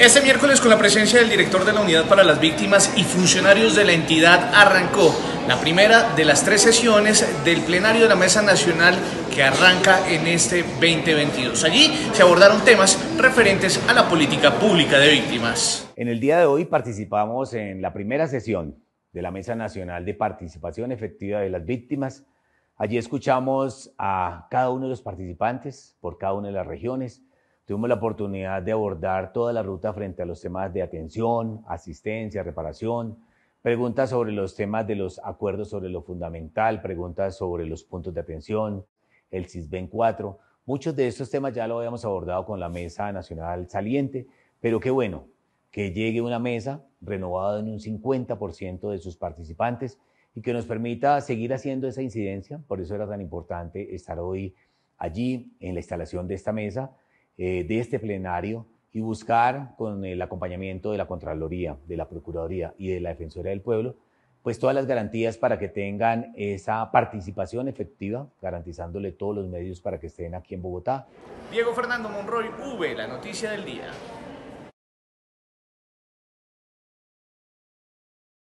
Este miércoles con la presencia del director de la Unidad para las Víctimas y funcionarios de la entidad arrancó la primera de las tres sesiones del plenario de la Mesa Nacional que arranca en este 2022. Allí se abordaron temas referentes a la política pública de víctimas. En el día de hoy participamos en la primera sesión de la Mesa Nacional de Participación Efectiva de las Víctimas. Allí escuchamos a cada uno de los participantes por cada una de las regiones Tuvimos la oportunidad de abordar toda la ruta frente a los temas de atención, asistencia, reparación, preguntas sobre los temas de los acuerdos sobre lo fundamental, preguntas sobre los puntos de atención, el CISBEN 4. Muchos de estos temas ya lo habíamos abordado con la Mesa Nacional Saliente, pero qué bueno que llegue una mesa renovada en un 50% de sus participantes y que nos permita seguir haciendo esa incidencia. Por eso era tan importante estar hoy allí en la instalación de esta mesa eh, de este plenario y buscar con el acompañamiento de la Contraloría, de la Procuraduría y de la Defensoría del Pueblo, pues todas las garantías para que tengan esa participación efectiva, garantizándole todos los medios para que estén aquí en Bogotá. Diego Fernando Monroy, V, la noticia del día.